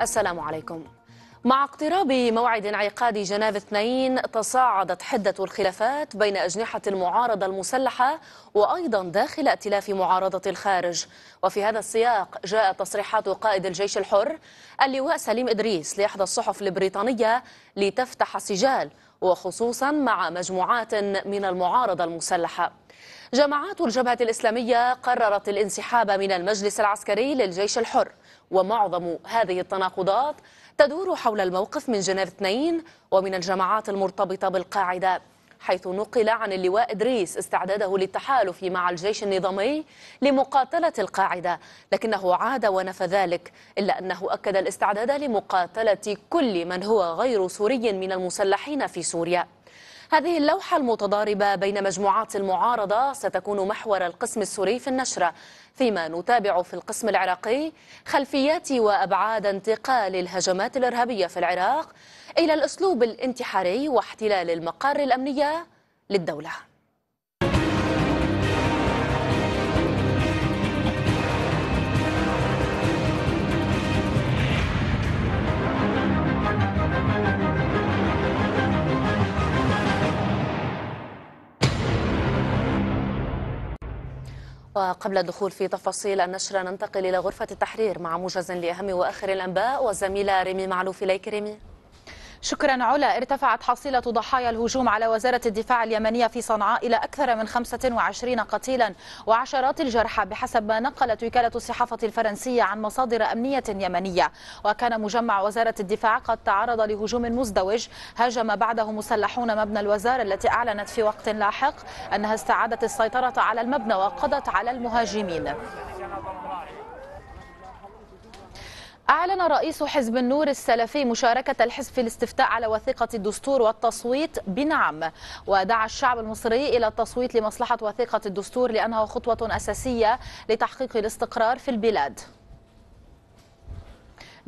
السلام عليكم مع اقتراب موعد انعقاد جناب اثنين تصاعدت حدة الخلافات بين أجنحة المعارضة المسلحة وأيضا داخل ائتلاف معارضة الخارج وفي هذا السياق جاءت تصريحات قائد الجيش الحر اللواء سليم إدريس لإحدى الصحف البريطانية لتفتح السجال وخصوصا مع مجموعات من المعارضة المسلحة جماعات الجبهة الإسلامية قررت الانسحاب من المجلس العسكري للجيش الحر ومعظم هذه التناقضات تدور حول الموقف من جنيف 2 ومن الجماعات المرتبطة بالقاعدة حيث نقل عن اللواء إدريس استعداده للتحالف مع الجيش النظامي لمقاتلة القاعدة لكنه عاد ونفى ذلك إلا أنه أكد الاستعداد لمقاتلة كل من هو غير سوري من المسلحين في سوريا هذه اللوحة المتضاربة بين مجموعات المعارضة ستكون محور القسم السوري في النشرة فيما نتابع في القسم العراقي خلفيات وأبعاد انتقال الهجمات الإرهابية في العراق إلى الأسلوب الانتحاري واحتلال المقار الأمنية للدولة وقبل الدخول في تفاصيل النشرة ننتقل إلى غرفة التحرير مع موجز لأهم وآخر الأنباء والزميلة ريمي معلوف إليك ريمي شكرا علا ارتفعت حصيلة ضحايا الهجوم على وزارة الدفاع اليمنية في صنعاء إلى أكثر من 25 قتيلا وعشرات الجرحى بحسب ما نقلت وكالة الصحافة الفرنسية عن مصادر أمنية يمنية وكان مجمع وزارة الدفاع قد تعرض لهجوم مزدوج هاجم بعده مسلحون مبنى الوزارة التي أعلنت في وقت لاحق أنها استعادت السيطرة على المبنى وقضت على المهاجمين أعلن رئيس حزب النور السلفي مشاركة الحزب في الاستفتاء على وثيقة الدستور والتصويت بنعم ودعا الشعب المصري إلى التصويت لمصلحة وثيقة الدستور لأنها خطوة أساسية لتحقيق الاستقرار في البلاد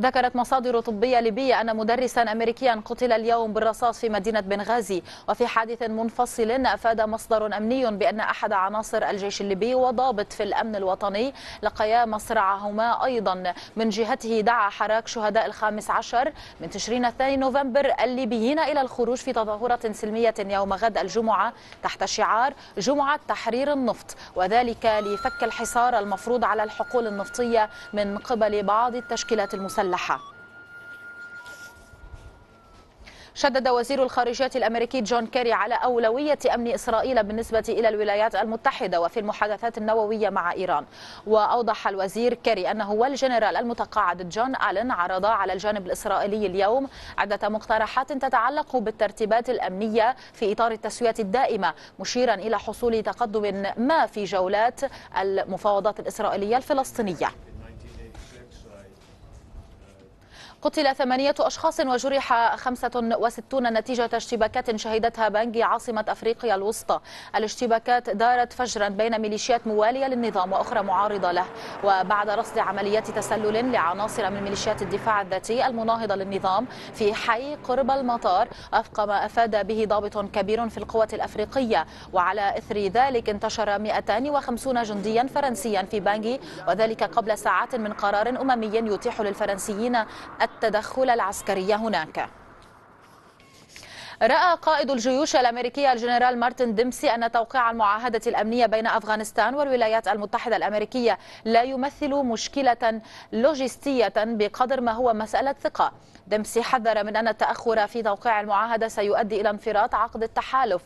ذكرت مصادر طبية ليبية أن مدرسا أمريكيا قتل اليوم بالرصاص في مدينة بنغازي وفي حادث منفصل أفاد مصدر أمني بأن أحد عناصر الجيش الليبي وضابط في الأمن الوطني لقيا مصرعهما أيضا من جهته دعا حراك شهداء الخامس عشر من تشرين الثاني نوفمبر الليبيين إلى الخروج في تظاهرة سلمية يوم غد الجمعة تحت شعار جمعة تحرير النفط وذلك لفك الحصار المفروض على الحقول النفطية من قبل بعض التشكيلات المسلحة المسلحة شدد وزير الخارجية الأمريكي جون كيري على أولوية أمن إسرائيل بالنسبة إلى الولايات المتحدة وفي المحادثات النووية مع إيران وأوضح الوزير كيري أنه والجنرال المتقاعد جون ألين عرضا على الجانب الإسرائيلي اليوم عدة مقترحات تتعلق بالترتيبات الأمنية في إطار التسوية الدائمة مشيرا إلى حصول تقدم ما في جولات المفاوضات الإسرائيلية الفلسطينية قتل ثمانية أشخاص وجرح 65 نتيجة اشتباكات شهدتها بانجي عاصمة أفريقيا الوسطى الاشتباكات دارت فجرا بين ميليشيات موالية للنظام وأخرى معارضة له وبعد رصد عمليات تسلل لعناصر من ميليشيات الدفاع الذاتي المناهضة للنظام في حي قرب المطار أفق ما أفاد به ضابط كبير في القوات الأفريقية وعلى إثر ذلك انتشر 250 جنديا فرنسيا في بانجي وذلك قبل ساعات من قرار أممي يتيح للفرنسيين التدخل العسكري هناك رأى قائد الجيوش الأمريكية الجنرال مارتن ديمسي أن توقيع المعاهدة الأمنية بين أفغانستان والولايات المتحدة الأمريكية لا يمثل مشكلة لوجستية بقدر ما هو مسألة ثقة ديمسي حذر من أن التأخر في توقيع المعاهدة سيؤدي إلى انفراط عقد التحالف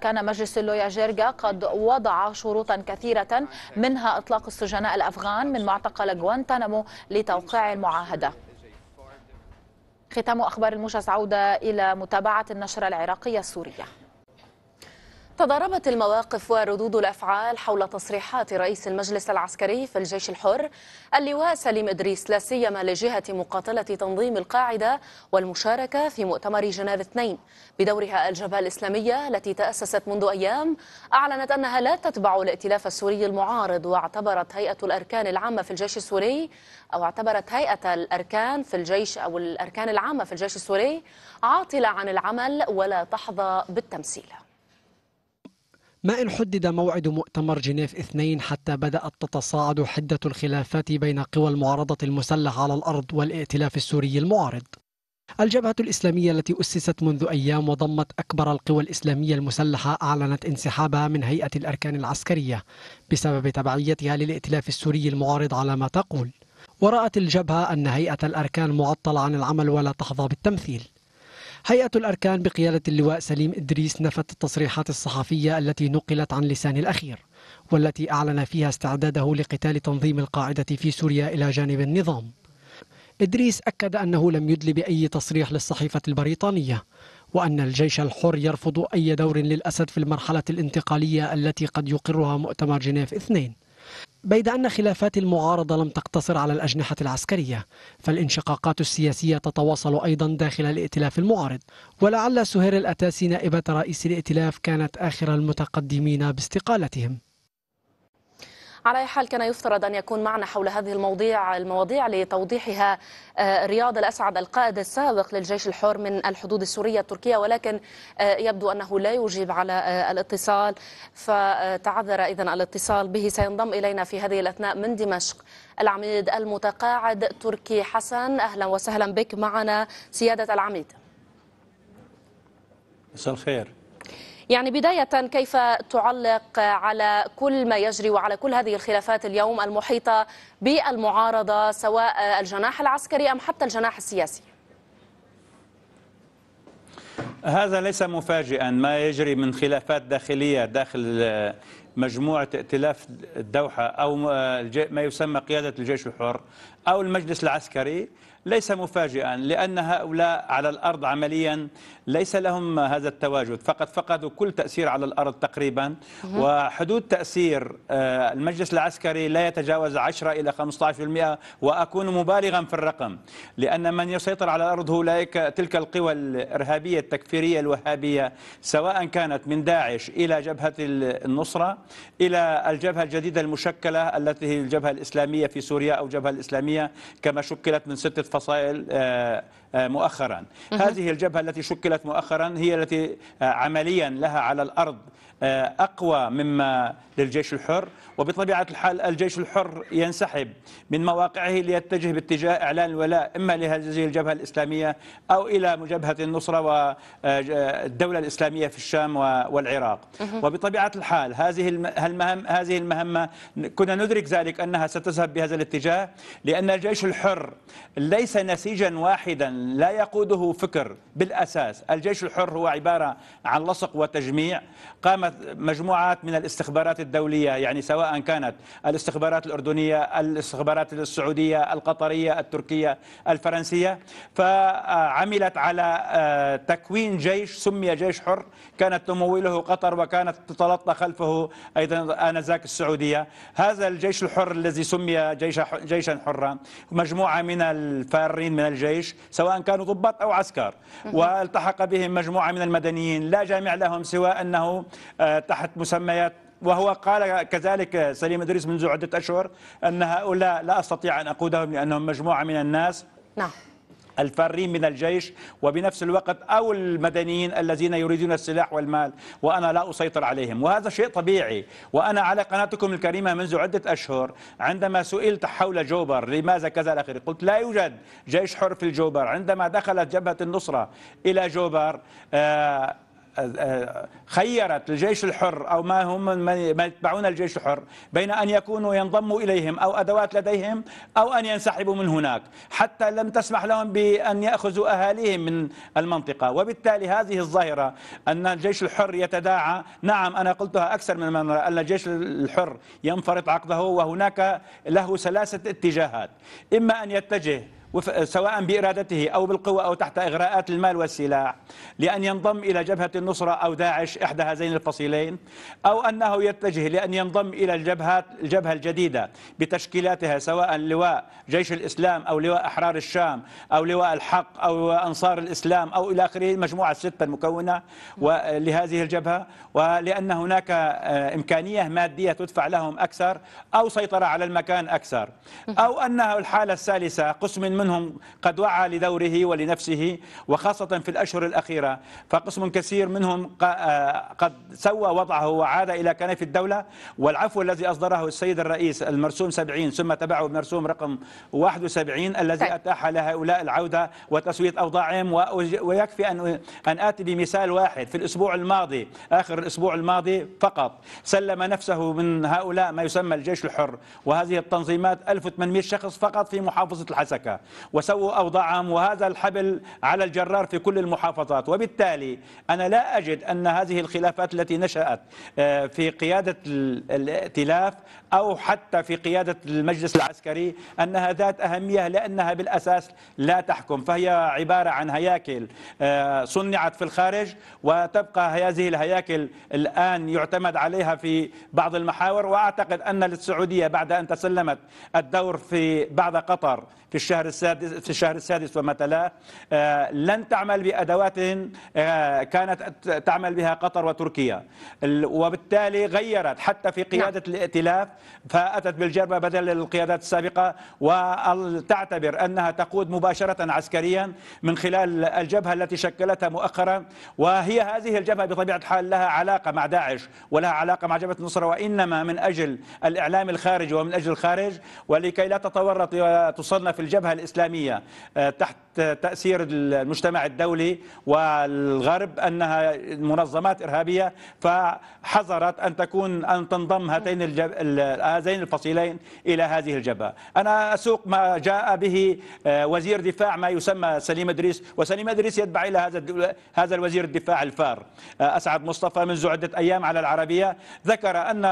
كان مجلس اللويا جيرجا قد وضع شروطا كثيرة منها إطلاق السجناء الأفغان من معتقل غوانتانامو لتوقيع المعاهدة ختام أخبار الموجز عودة إلى متابعة النشرة العراقية السورية تضاربت المواقف وردود الافعال حول تصريحات رئيس المجلس العسكري في الجيش الحر اللواء سليم ادريس لا سيما لجهه مقاتله تنظيم القاعده والمشاركه في مؤتمر جنيف 2 بدورها الجبهه الاسلاميه التي تاسست منذ ايام اعلنت انها لا تتبع الائتلاف السوري المعارض واعتبرت هيئه الاركان العامه في الجيش السوري او اعتبرت هيئه الاركان في الجيش او الاركان العامه في الجيش السوري عاطله عن العمل ولا تحظى بالتمثيل ما إن حدد موعد مؤتمر جنيف اثنين حتى بدأت تتصاعد حدة الخلافات بين قوى المعارضة المسلحة على الأرض والائتلاف السوري المعارض الجبهة الإسلامية التي أسست منذ أيام وضمت أكبر القوى الإسلامية المسلحة أعلنت انسحابها من هيئة الأركان العسكرية بسبب تبعيتها للائتلاف السوري المعارض على ما تقول ورأت الجبهة أن هيئة الأركان معطلة عن العمل ولا تحظى بالتمثيل هيئة الأركان بقيادة اللواء سليم إدريس نفت التصريحات الصحفية التي نقلت عن لسان الأخير والتي أعلن فيها استعداده لقتال تنظيم القاعدة في سوريا إلى جانب النظام إدريس أكد أنه لم يدل بأي تصريح للصحيفة البريطانية وأن الجيش الحر يرفض أي دور للأسد في المرحلة الانتقالية التي قد يقرها مؤتمر جنيف اثنين بيد أن خلافات المعارضة لم تقتصر على الأجنحة العسكرية فالانشقاقات السياسية تتواصل أيضا داخل الائتلاف المعارض ولعل سهير الأتاسي نائبة رئيس الائتلاف كانت آخر المتقدمين باستقالتهم على أي حال كان يفترض أن يكون معنا حول هذه المواضيع المواضيع لتوضيحها آه، رياض الأسعد القائد السابق للجيش الحر من الحدود السورية التركية ولكن آه، يبدو أنه لا يجيب على آه، الاتصال فتعذر إذا الاتصال به سينضم إلينا في هذه الأثناء من دمشق العميد المتقاعد تركي حسن أهلا وسهلا بك معنا سيادة العميد مساء الخير يعني بداية كيف تعلق على كل ما يجري وعلى كل هذه الخلافات اليوم المحيطة بالمعارضة سواء الجناح العسكري أم حتى الجناح السياسي هذا ليس مفاجئا ما يجري من خلافات داخلية داخل مجموعة ائتلاف الدوحة أو ما يسمى قيادة الجيش الحر أو المجلس العسكري ليس مفاجئا لأن هؤلاء على الأرض عمليا ليس لهم هذا التواجد فقد فقدوا كل تأثير على الأرض تقريبا وحدود تأثير آه، المجلس العسكري لا يتجاوز 10 إلى 15% وأكون مبالغا في الرقم لأن من يسيطر على الأرض أولئك تلك القوى الإرهابية التكفيرية الوهابية سواء كانت من داعش إلى جبهة النصرة إلى الجبهة الجديدة المشكلة التي هي الجبهة الإسلامية في سوريا أو الجبهة الإسلامية كما شكلت من سته فصائل آه، آه، مؤخرا هذه الجبهة التي شكلت مؤخرا هي التي آه، عمليا لها على الأرض آه، أقوى مما للجيش الحر وبطبيعة الحال الجيش الحر ينسحب من مواقعه ليتجه باتجاه إعلان الولاء إما لهذه الجبهة الإسلامية أو إلى مجبهة النصرة والدولة الإسلامية في الشام والعراق وبطبيعة الحال هذه المهم هذه المهمة كنا ندرك ذلك أنها ستذهب بهذا الاتجاه لأن الجيش الحر ليس نسيجا واحدا لا يقوده فكر بالأساس الجيش الحر هو عبارة عن لصق وتجميع قامت مجموعات من الاستخبارات الدولية يعني سواء كانت الاستخبارات الأردنية الاستخبارات السعودية القطرية التركية الفرنسية فعملت على آه، تكوين جيش سمي جيش حر كانت تموله قطر وكانت تتلطى خلفه أيضا آنذاك السعودية هذا الجيش الحر الذي سمي جيش جيشا حرا مجموعة من الفارين من الجيش سواء سواء كانوا ضباط أو عسكر والتحق بهم مجموعة من المدنيين لا جامع لهم سوى أنه آه، تحت مسميات وهو قال كذلك سليم ادريس منذ عده اشهر ان هؤلاء لا استطيع ان اقودهم لانهم مجموعه من الناس نعم الفارين من الجيش وبنفس الوقت أو المدنيين الذين يريدون السلاح والمال وأنا لا أسيطر عليهم وهذا شيء طبيعي وأنا على قناتكم الكريمة منذ عدة أشهر عندما سئلت حول جوبر لماذا كذا الأخير قلت لا يوجد جيش حر في الجوبر عندما دخلت جبهة النصرة إلى جوبر آه خيرت الجيش الحر أو ما هم من يتبعون الجيش الحر بين أن يكونوا ينضموا إليهم أو أدوات لديهم أو أن ينسحبوا من هناك حتى لم تسمح لهم بأن يأخذوا أهاليهم من المنطقة وبالتالي هذه الظاهرة أن الجيش الحر يتداعى نعم أنا قلتها أكثر من مرة أن الجيش الحر ينفرط عقده وهناك له ثلاثة اتجاهات إما أن يتجه سواء بإرادته أو بالقوة أو تحت إغراءات المال والسلاح لأن ينضم إلى جبهة النصرة أو داعش إحدى هذين الفصيلين أو أنه يتجه لأن ينضم إلى الجبهات الجبهة الجديدة بتشكيلاتها سواء لواء جيش الإسلام أو لواء أحرار الشام أو لواء الحق أو أنصار الإسلام أو إلى آخره المجموعة الستة المكونة لهذه الجبهة ولأن هناك آه، إمكانية مادية تدفع لهم أكثر أو سيطرة على المكان أكثر أو أنه الحالة الثالثة قسم من منهم قد وعى لدوره ولنفسه وخاصة في الأشهر الأخيرة فقسم كثير منهم آه، قد سوى وضعه وعاد إلى كنف الدولة والعفو الذي أصدره السيد الرئيس المرسوم 70 ثم تبعه المرسوم رقم 71 الذي طيب. أتاح لهؤلاء العودة وتسوية أوضاعهم ويكفي أن أن آتي بمثال واحد في الأسبوع الماضي آخر الأسبوع الماضي فقط سلم نفسه من هؤلاء ما يسمى الجيش الحر وهذه التنظيمات 1800 شخص فقط في محافظة الحسكة وسووا أوضاعهم وهذا الحبل على الجرار في كل المحافظات وبالتالي أنا لا أجد أن هذه الخلافات التي نشأت آه، في قيادة الائتلاف أو حتى في قيادة المجلس العسكري أنها ذات أهمية لأنها بالأساس لا تحكم فهي عبارة عن هياكل آه، صنعت في الخارج وتبقى هذه الهياكل الآن يعتمد عليها في بعض المحاور وأعتقد أن للسعودية بعد أن تسلمت الدور في بعد قطر في الشهر السادس في الشهر السادس وما تلاه آه، لن تعمل بأدوات آه، كانت تعمل بها قطر وتركيا وبالتالي غيرت حتى في نعم. قيادة الائتلاف فأتت بالجربة بدل القيادات السابقة وتعتبر أنها تقود مباشرة عسكريا من خلال الجبهة التي شكلتها مؤخرا وهي هذه الجبهة بطبيعة الحال لها علاقة مع داعش ولها علاقة مع جبهة النصرة وإنما من أجل الإعلام الخارجي ومن أجل الخارج ولكي لا تتورط وتصنف الجبهة الإسلامية آه، تحت تأثير المجتمع الدولي والغرب أنها منظمات إرهابية فحذرت أن تكون أن تنضم هاتين هذين الفصيلين إلى هذه الجبهة أنا أسوق ما جاء به آه، وزير دفاع ما يسمى سليم إدريس وسليم إدريس يتبع إلى هذا هذا الوزير الدفاع الفار آه، أسعد مصطفى منذ عدة أيام على العربية ذكر أن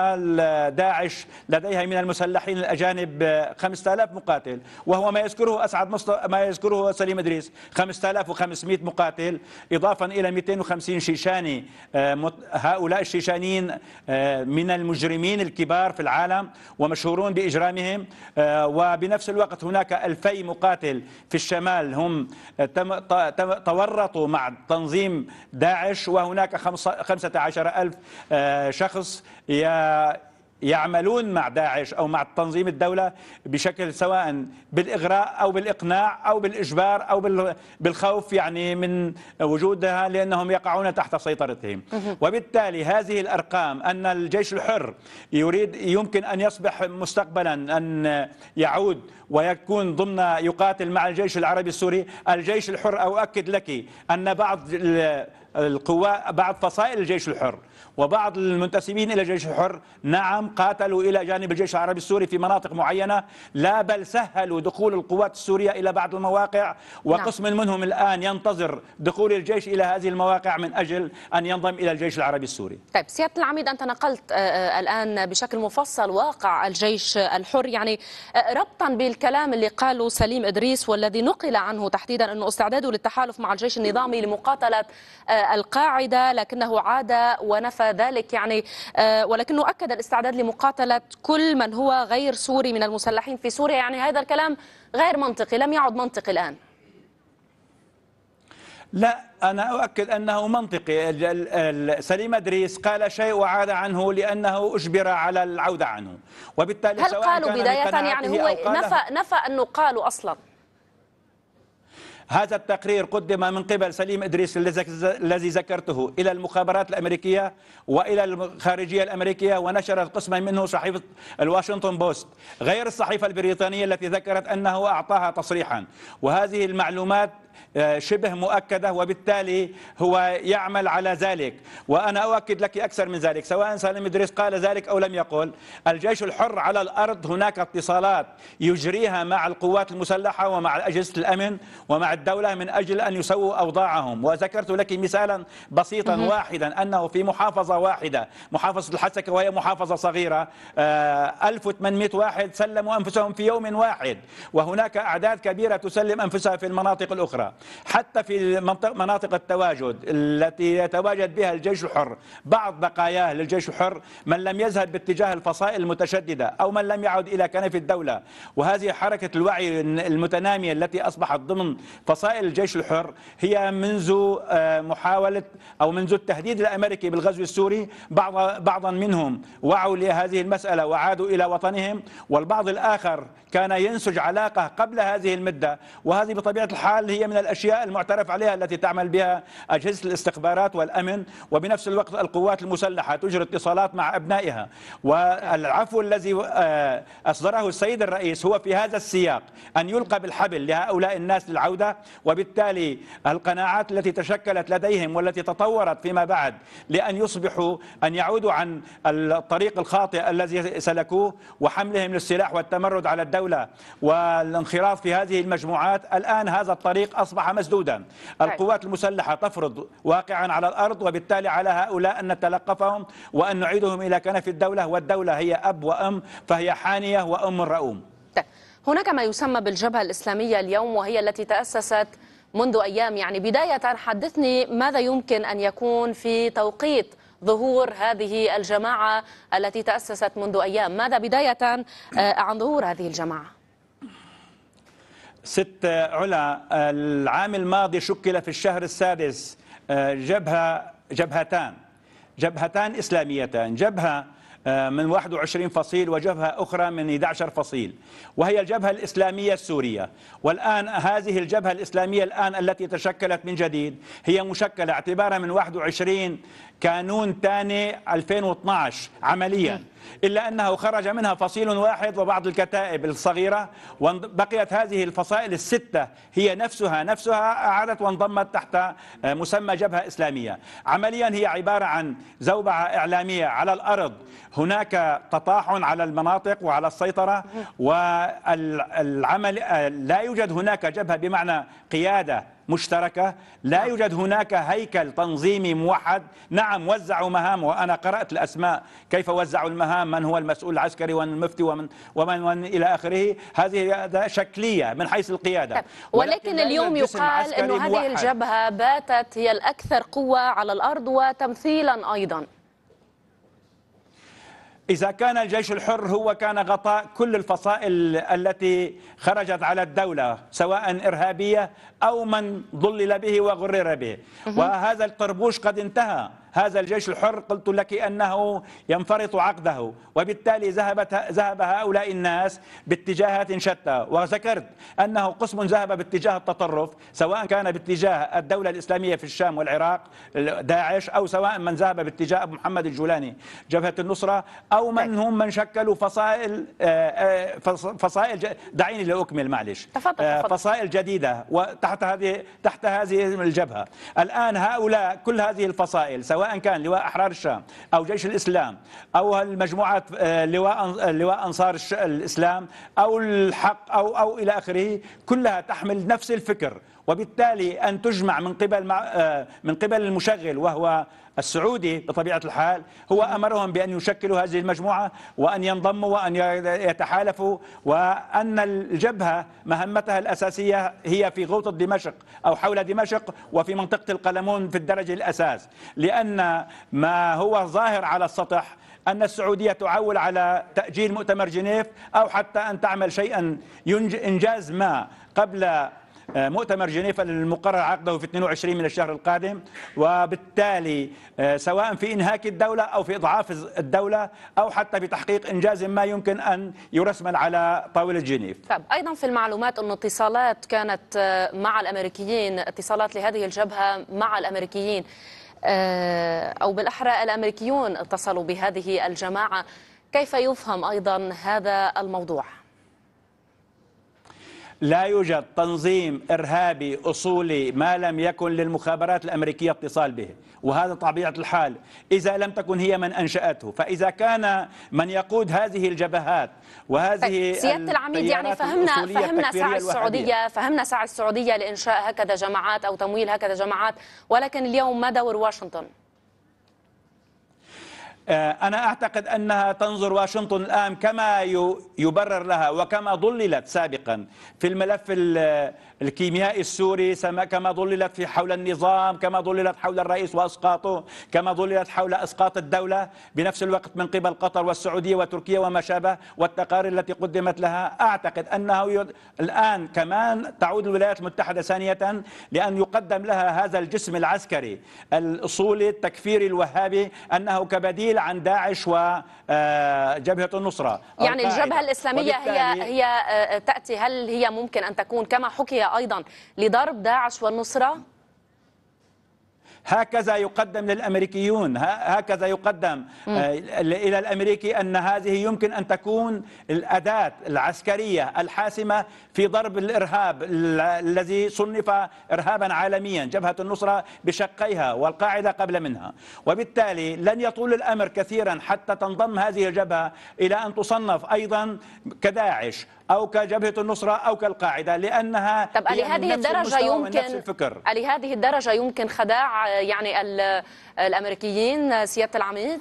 داعش لديها من المسلحين الأجانب 5000 آه، مقاتل وهو ما يذكره أسعد مصطفى ما يذكره سليم إدريس 5500 مقاتل اضافا إلى 250 شيشاني هؤلاء الشيشانيين من المجرمين الكبار في العالم العالم ومشهورون بإجرامهم آه، وبنفس الوقت هناك ألفي مقاتل في الشمال هم آه، تورطوا مع تنظيم داعش وهناك خمسة عشر ألف آه، شخص يعملون مع داعش أو مع تنظيم الدولة بشكل سواء بالإغراء أو بالإقناع أو بالإجبار أو بالخوف يعني من وجودها لأنهم يقعون تحت سيطرتهم وبالتالي هذه الأرقام أن الجيش الحر يريد يمكن أن يصبح مستقبلا أن يعود ويكون ضمن يقاتل مع الجيش العربي السوري الجيش الحر أؤكد لك أن بعض القوى بعض فصائل الجيش الحر وبعض المنتسبين إلى الجيش الحر نعم قاتلوا إلى جانب الجيش العربي السوري في مناطق معينة لا بل سهلوا دخول القوات السورية إلى بعض المواقع وقسم نعم. منهم الآن ينتظر دخول الجيش إلى هذه المواقع من أجل أن ينضم إلى الجيش العربي السوري طيب سيادة العميد أنت نقلت آه، آه، الآن بشكل مفصل واقع الجيش الحر يعني آه، ربطا بالكلام اللي قاله سليم إدريس والذي نقل عنه تحديدا أنه استعداده للتحالف مع الجيش النظامي لمقاتلة القاعدة لكنه عاد ونفى نفى ذلك يعني آه، ولكنه أكد الاستعداد لمقاتلة كل من هو غير سوري من المسلحين في سوريا يعني هذا الكلام غير منطقي لم يعد منطقي الآن لا أنا أؤكد أنه منطقي سليم أدريس قال شيء وعاد عنه لأنه أجبر على العودة عنه وبالتالي هل قالوا بداية يعني هو نفى, نفى أنه قالوا أصلاً هذا التقرير قدم من قبل سليم إدريس الذي ذكرته إلى المخابرات الأمريكية وإلى الخارجية الأمريكية ونشرت قسما منه صحيفة الواشنطن بوست غير الصحيفة البريطانية التي ذكرت أنه أعطاها تصريحا وهذه المعلومات آه، شبه مؤكدة وبالتالي هو يعمل على ذلك وأنا أؤكد لك أكثر من ذلك سواء سالم إدريس قال ذلك أو لم يقل الجيش الحر على الأرض هناك اتصالات يجريها مع القوات المسلحة ومع أجهزة الأمن ومع الدولة من أجل أن يسووا أوضاعهم وذكرت لك مثالا بسيطا واحدا أنه في محافظة واحدة محافظة الحسكة وهي محافظة صغيرة 1800 آه، واحد سلموا أنفسهم في يوم واحد وهناك أعداد كبيرة تسلم أنفسها في المناطق الأخرى الأخرى حتى في مناطق التواجد التي يتواجد بها الجيش الحر بعض بقاياه للجيش الحر من لم يذهب باتجاه الفصائل المتشددة أو من لم يعد إلى كنف الدولة وهذه حركة الوعي المتنامية التي أصبحت ضمن فصائل الجيش الحر هي منذ آه، محاولة أو منذ التهديد الأمريكي بالغزو السوري بعض بعضا منهم وعوا لهذه المسألة وعادوا إلى وطنهم والبعض الآخر كان ينسج علاقة قبل هذه المدة وهذه بطبيعة الحال هي من الأشياء المعترف عليها التي تعمل بها أجهزة الاستخبارات والأمن وبنفس الوقت القوات المسلحة تجري اتصالات مع أبنائها والعفو الذي آه، أصدره السيد الرئيس هو في هذا السياق أن يلقى بالحبل لهؤلاء الناس للعودة وبالتالي القناعات التي تشكلت لديهم والتي تطورت فيما بعد لأن يصبحوا أن يعودوا عن الطريق الخاطئ الذي سلكوه وحملهم للسلاح والتمرد على الدولة الدولة والانخراط في هذه المجموعات الآن هذا الطريق أصبح مسدودا طيب. القوات المسلحة تفرض واقعا على الأرض وبالتالي على هؤلاء أن نتلقفهم وأن نعيدهم إلى كنف الدولة والدولة هي أب وأم فهي حانية وأم الرؤوم طيب. هناك ما يسمى بالجبهة الإسلامية اليوم وهي التي تأسست منذ أيام يعني بداية حدثني ماذا يمكن أن يكون في توقيت ظهور هذه الجماعة التي تأسست منذ أيام ماذا بداية آه، عن ظهور هذه الجماعة؟ ست علا العام الماضي شكل في الشهر السادس آه، جبهة جبهتان جبهتان إسلاميتان جبهة آه، من 21 فصيل وجبهة أخرى من 11 فصيل وهي الجبهة الإسلامية السورية والآن هذه الجبهة الإسلامية الآن التي تشكلت من جديد هي مشكلة اعتبارا من 21 كانون ثاني 2012 عمليا إلا أنه خرج منها فصيل واحد وبعض الكتائب الصغيرة وبقيت هذه الفصائل الستة هي نفسها نفسها أعادت وانضمت تحت آه، مسمى جبهة إسلامية عمليا هي عبارة عن زوبعة إعلامية على الأرض هناك تطاحن على المناطق وعلى السيطرة والعمل آه، لا يوجد هناك جبهة بمعنى قيادة مشتركة لا نعم. يوجد هناك هيكل تنظيمي موحد نعم وزعوا مهام وأنا قرأت الأسماء كيف وزعوا المهام من هو المسؤول العسكري ومن المفتي ومن, ومن, ومن إلى آخره هذه شكلية من حيث القيادة طيب، ولكن, ولكن اليوم يقال أن هذه الجبهة باتت هي الأكثر قوة على الأرض وتمثيلا أيضا إذا كان الجيش الحر هو كان غطاء كل الفصائل التي خرجت على الدولة سواء إرهابية أو من ضلل به وغرر به وهذا الطربوش قد انتهى هذا الجيش الحر قلت لك أنه ينفرط عقده وبالتالي ذهبت ذهب هؤلاء الناس باتجاهات شتى وذكرت أنه قسم ذهب باتجاه التطرف سواء كان باتجاه الدولة الإسلامية في الشام والعراق داعش أو سواء من ذهب باتجاه أبو محمد الجولاني جبهة النصرة أو من طيب. هم من شكلوا فصائل آه، آه، فصائل دعيني لأكمل معلش تفضل آه، فصائل جديدة وتحت هذه تحت هذه الجبهة الآن هؤلاء كل هذه الفصائل سواء سواء كان لواء احرار الشام او جيش الاسلام او المجموعات آه، لواء آه، لواء انصار الاسلام او الحق او او الى اخره كلها تحمل نفس الفكر وبالتالي ان تجمع من قبل آه، من قبل المشغل وهو السعودي بطبيعة الحال هو أمرهم بأن يشكلوا هذه المجموعة وأن ينضموا وأن يتحالفوا وأن الجبهة مهمتها الأساسية هي في غوطة دمشق أو حول دمشق وفي منطقة القلمون في الدرجة الأساس لأن ما هو ظاهر على السطح أن السعودية تعول على تأجيل مؤتمر جنيف أو حتى أن تعمل شيئا إنجاز ما قبل آه، مؤتمر جنيف المقرر عقده في 22 من الشهر القادم وبالتالي آه، سواء في انهاك الدوله او في اضعاف الدوله او حتى في تحقيق انجاز ما يمكن ان يرسم على طاوله جنيف. طب ايضا في المعلومات انه اتصالات كانت آه، مع الامريكيين اتصالات لهذه الجبهه مع الامريكيين او بالاحرى الامريكيون اتصلوا بهذه الجماعه كيف يفهم ايضا هذا الموضوع؟ لا يوجد تنظيم إرهابي أصولي ما لم يكن للمخابرات الأمريكية اتصال به وهذا طبيعة الحال إذا لم تكن هي من أنشأته فإذا كان من يقود هذه الجبهات وهذه طيب، سيادة العميد يعني فهمنا فهمنا سعي السعودية فهمنا سعي السعودية لإنشاء هكذا جماعات أو تمويل هكذا جماعات ولكن اليوم ما دور واشنطن؟ آه، أنا أعتقد أنها تنظر واشنطن الآن كما يبرر لها وكما ضللت سابقا في الملف الكيمياء السوري كما ضللت في حول النظام كما ضللت حول الرئيس واسقاطه كما ضللت حول اسقاط الدوله بنفس الوقت من قبل قطر والسعوديه وتركيا وما شابه والتقارير التي قدمت لها اعتقد انه يد... الان كمان تعود الولايات المتحده ثانيه لان يقدم لها هذا الجسم العسكري الاصولي التكفيري الوهابي انه كبديل عن داعش وجبهه آه، النصره يعني الجبهه الاسلاميه هي هي آه، تاتي هل هي ممكن ان تكون كما حكي أيضا لضرب داعش والنصرة؟ هكذا يقدم للامريكيون هكذا يقدم آه، الى الامريكي ان هذه يمكن ان تكون الاداه العسكريه الحاسمه في ضرب الارهاب الذي صنف ارهابا عالميا جبهه النصره بشقيها والقاعده قبل منها وبالتالي لن يطول الامر كثيرا حتى تنضم هذه الجبهه الى ان تصنف ايضا كداعش أو كجبهة النصرة أو كالقاعدة لأنها طب لهذه الدرجة يمكن لهذه الدرجة يمكن خداع يعني الأمريكيين سيادة العميد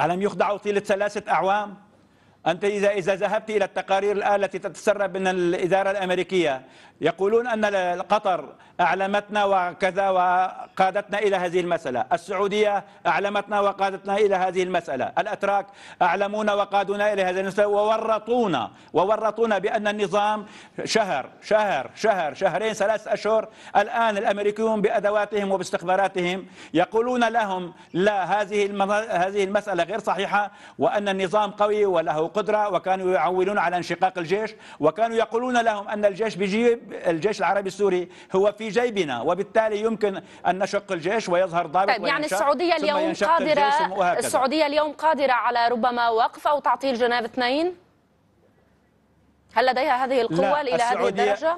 ألم يخدعوا طيلة ثلاثة أعوام أنت إذا إذا ذهبت إلى التقارير الآن التي تتسرب من الإدارة الأمريكية يقولون أن قطر أعلمتنا وكذا وقادتنا إلى هذه المسألة السعودية أعلمتنا وقادتنا إلى هذه المسألة الأتراك أعلمونا وقادونا إلى هذه المسألة وورطونا وورطونا بأن النظام شهر شهر شهر شهرين ثلاث أشهر الآن الأمريكيون بأدواتهم وباستخباراتهم يقولون لهم لا هذه هذه المسألة غير صحيحة وأن النظام قوي وله قدرة وكانوا يعولون على انشقاق الجيش وكانوا يقولون لهم أن الجيش بيجيب الجيش العربي السوري هو في جيبنا وبالتالي يمكن أن نشق الجيش ويظهر ضابط طيب يعني السعودية اليوم قادرة السعودية اليوم قادرة على ربما وقف أو تعطيل جناب اثنين هل لديها هذه القوة إلى هذه الدرجة؟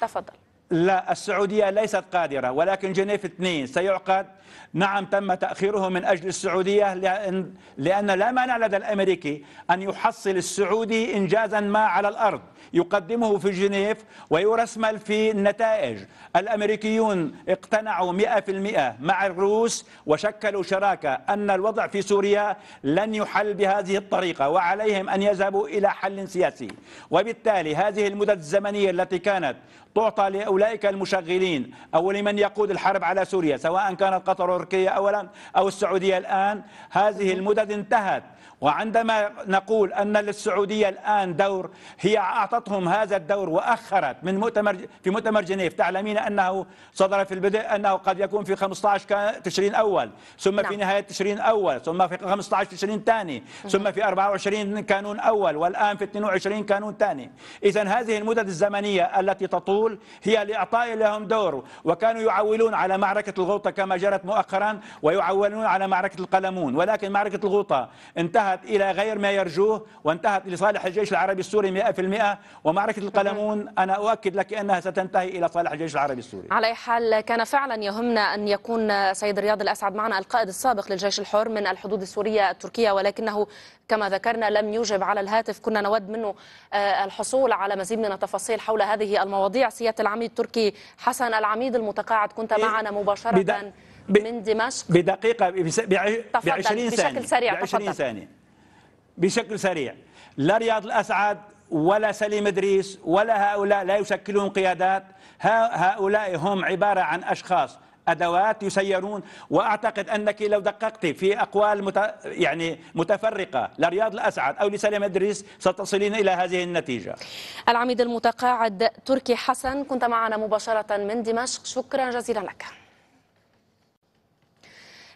تفضل لا السعودية ليست قادرة ولكن جنيف اثنين سيعقد نعم تم تأخيره من أجل السعودية لأن, لأن لا مانع لدى الأمريكي أن يحصل السعودي إنجازا ما على الأرض يقدمه في جنيف ويرسمل في النتائج الأمريكيون اقتنعوا 100% مع الروس وشكلوا شراكة أن الوضع في سوريا لن يحل بهذه الطريقة وعليهم أن يذهبوا إلى حل سياسي وبالتالي هذه المدة الزمنية التي كانت تعطى لأولئك المشغلين أو لمن يقود الحرب على سوريا سواء كانت قطر أو تركيا أولا أو السعودية الآن هذه المدد انتهت وعندما نقول أن للسعودية الآن دور هي أعطتهم هذا الدور وأخرت من مؤتمر في مؤتمر جنيف تعلمين أنه صدر في البدء أنه قد يكون في 15 تشرين أول ثم نعم. في نهاية تشرين أول ثم في 15 تشرين ثاني ثم في 24 كانون أول والآن في 22 كانون ثاني إذا هذه المدد الزمنية التي تطول هي لإعطاء لهم دور وكانوا يعولون على معركة الغوطة كما جرت مؤخرا ويعولون على معركة القلمون ولكن معركة الغوطة انتهى انتهت إلى غير ما يرجوه وانتهت لصالح الجيش العربي السوري 100% ومعركة القلمون أنا أؤكد لك أنها ستنتهي إلى صالح الجيش العربي السوري على أي حال كان فعلا يهمنا أن يكون سيد رياض الأسعد معنا القائد السابق للجيش الحر من الحدود السورية التركية ولكنه كما ذكرنا لم يجب على الهاتف كنا نود منه آه، الحصول على مزيد من التفاصيل حول هذه المواضيع سيادة العميد التركي حسن العميد المتقاعد كنت إيه؟ معنا مباشرة من دمشق بدقيقة ب 20 ثانية بشكل سريع 20 ثانية بشكل سريع لا رياض الأسعد ولا سليم إدريس ولا هؤلاء لا يشكلون قيادات هؤلاء هم عبارة عن أشخاص ادوات يسيرون واعتقد انك لو دققت في اقوال مت... يعني متفرقه لرياض الاسعد او لسليم ادريس ستصلين الى هذه النتيجه. العميد المتقاعد تركي حسن كنت معنا مباشره من دمشق شكرا جزيلا لك.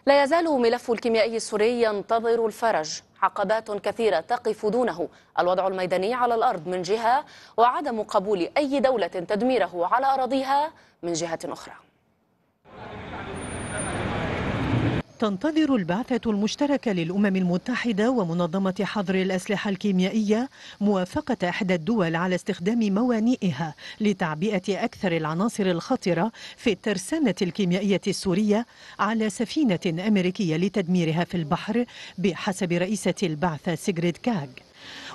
لا يزال ملف الكيميائي السوري ينتظر الفرج عقبات كثيرة تقف دونه الوضع الميداني على الأرض من جهة وعدم قبول أي دولة تدميره على أراضيها من جهة أخرى تنتظر البعثة المشتركة للأمم المتحدة ومنظمة حظر الأسلحة الكيميائية موافقة إحدى الدول على استخدام موانئها لتعبئة أكثر العناصر الخطرة في الترسانة الكيميائية السورية على سفينة أمريكية لتدميرها في البحر بحسب رئيسة البعثة سيغريد كاغ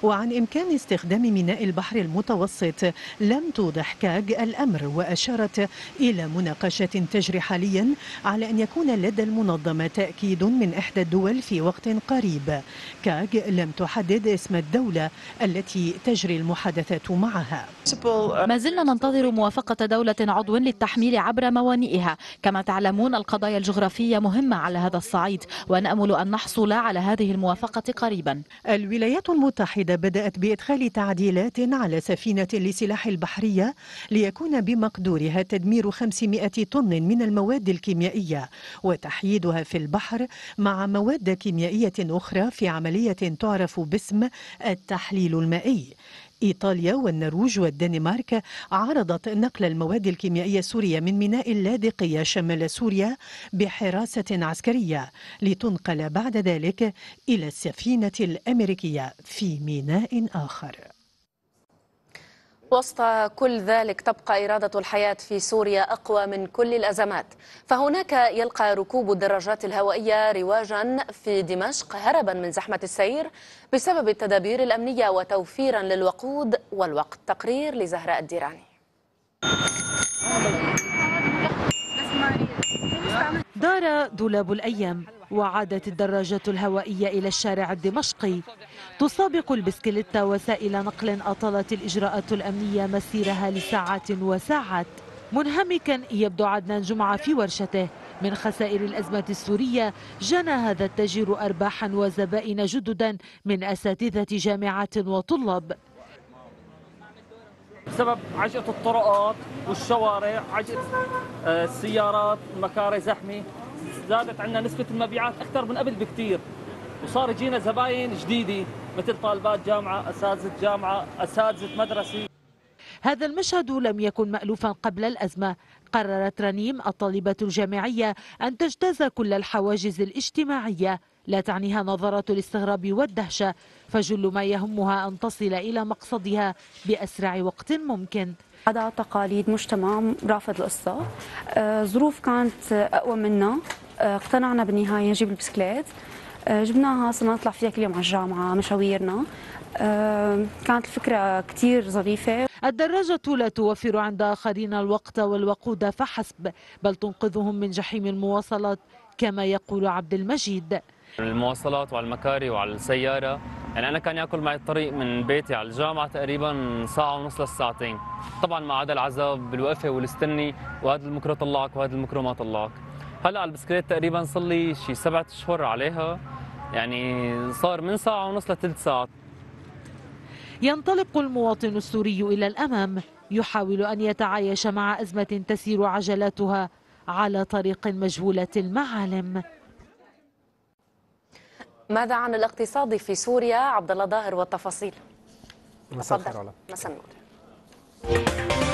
وعن إمكان استخدام ميناء البحر المتوسط لم توضح كاج الأمر وأشارت إلى مناقشة تجري حاليا على أن يكون لدى المنظمة تأكيد من إحدى الدول في وقت قريب كاج لم تحدد اسم الدولة التي تجري المحادثات معها ما زلنا ننتظر موافقة دولة عضو للتحميل عبر موانئها كما تعلمون القضايا الجغرافية مهمة على هذا الصعيد ونأمل أن نحصل على هذه الموافقة قريبا الولايات المتحدة المتحدة بدأت بإدخال تعديلات على سفينة لسلاح البحرية ليكون بمقدورها تدمير 500 طن من المواد الكيميائية وتحييدها في البحر مع مواد كيميائية أخرى في عملية تعرف باسم التحليل المائي إيطاليا والنرويج والدنمارك عرضت نقل المواد الكيميائية السورية من ميناء اللاذقية شمال سوريا بحراسة عسكرية لتنقل بعد ذلك إلى السفينة الأمريكية في ميناء آخر وسط كل ذلك تبقى إرادة الحياة في سوريا أقوى من كل الأزمات فهناك يلقى ركوب الدراجات الهوائية رواجا في دمشق هربا من زحمة السير بسبب التدابير الأمنية وتوفيرا للوقود والوقت تقرير لزهراء الديراني دار دولاب الأيام وعادت الدراجات الهوائية إلى الشارع الدمشقي تسابق البسكليتا وسائل نقل أطالت الإجراءات الأمنية مسيرها لساعات وساعات منهمكا يبدو عدنان جمعة في ورشته من خسائر الأزمة السورية جنى هذا التاجر أرباحا وزبائن جددا من أساتذة جامعات وطلاب بسبب عجقة الطرقات والشوارع عجقة آه، السيارات مكاري زحمة زادت عندنا نسبة المبيعات أكثر من قبل بكثير وصار يجينا زباين جديدة مثل طالبات جامعة أساتذة جامعة أساتذة مدرسة هذا المشهد لم يكن مألوفا قبل الأزمة قررت رنيم الطالبة الجامعية أن تجتاز كل الحواجز الاجتماعية لا تعنيها نظرات الاستغراب والدهشة فجل ما يهمها أن تصل إلى مقصدها بأسرع وقت ممكن هذا تقاليد مجتمع رافض القصة آه، ظروف كانت أقوى منا آه، اقتنعنا بالنهايه نجيب البسكليت آه، جبناها صرنا نطلع فيها كل يوم على الجامعه مشاويرنا آه، كانت الفكره كثير ظريفه الدراجة لا توفر عند آخرين الوقت والوقود فحسب بل تنقذهم من جحيم المواصلات كما يقول عبد المجيد المواصلات وعلى المكاري وعلى السيارة يعني أنا كان يأكل معي الطريق من بيتي على الجامعة تقريبا ساعة ونص للساعتين طبعا ما عدا العذاب بالوقفة والاستني وهذا المكرو طلعك وهذا المكرو ما طلعك هلا على البسكليت تقريبا صار لي شي سبعة اشهر عليها يعني صار من ساعة ونص لثلث ساعة ينطلق المواطن السوري إلى الأمام يحاول أن يتعايش مع أزمة تسير عجلاتها على طريق مجهولة المعالم ماذا عن الاقتصاد في سوريا عبد الله ظاهر والتفاصيل مساء الخير مساء النور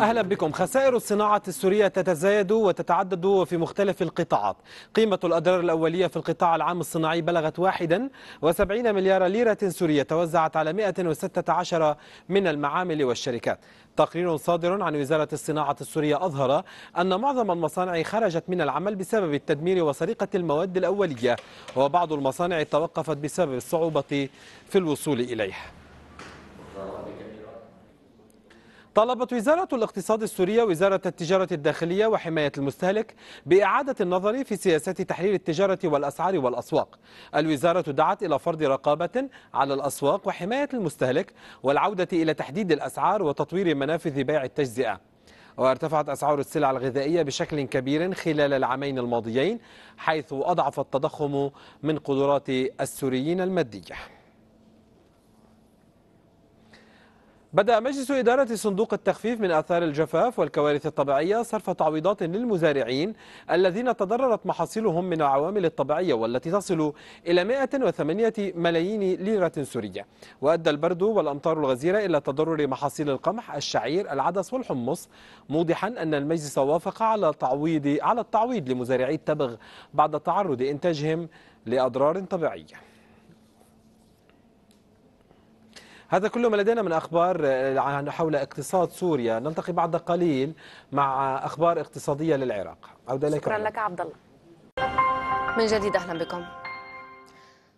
أهلا بكم خسائر الصناعة السورية تتزايد وتتعدد في مختلف القطاعات قيمة الأضرار الأولية في القطاع العام الصناعي بلغت 71 مليار ليرة سورية توزعت على 116 من المعامل والشركات تقرير صادر عن وزارة الصناعة السورية أظهر أن معظم المصانع خرجت من العمل بسبب التدمير وسرقة المواد الأولية وبعض المصانع توقفت بسبب الصعوبة في الوصول إليها طالبت وزارة الاقتصاد السورية وزارة التجارة الداخلية وحماية المستهلك بإعادة النظر في سياسات تحرير التجارة والأسعار والأسواق الوزارة دعت إلى فرض رقابة على الأسواق وحماية المستهلك والعودة إلى تحديد الأسعار وتطوير منافذ بيع التجزئة وارتفعت أسعار السلع الغذائية بشكل كبير خلال العامين الماضيين حيث أضعف التضخم من قدرات السوريين المادية بدأ مجلس إدارة صندوق التخفيف من آثار الجفاف والكوارث الطبيعية صرف تعويضات للمزارعين الذين تضررت محاصيلهم من العوامل الطبيعية والتي تصل إلى 108 ملايين ليرة سورية وأدى البرد والأمطار الغزيرة إلى تضرر محاصيل القمح الشعير العدس والحمص موضحا أن المجلس وافق على تعويض على التعويض لمزارعي التبغ بعد تعرض إنتاجهم لأضرار طبيعية هذا كله ما لدينا من أخبار آه، حول اقتصاد سوريا نلتقي بعد قليل مع أخبار اقتصادية للعراق عودة إليك شكرا لك عبد الله من جديد أهلا بكم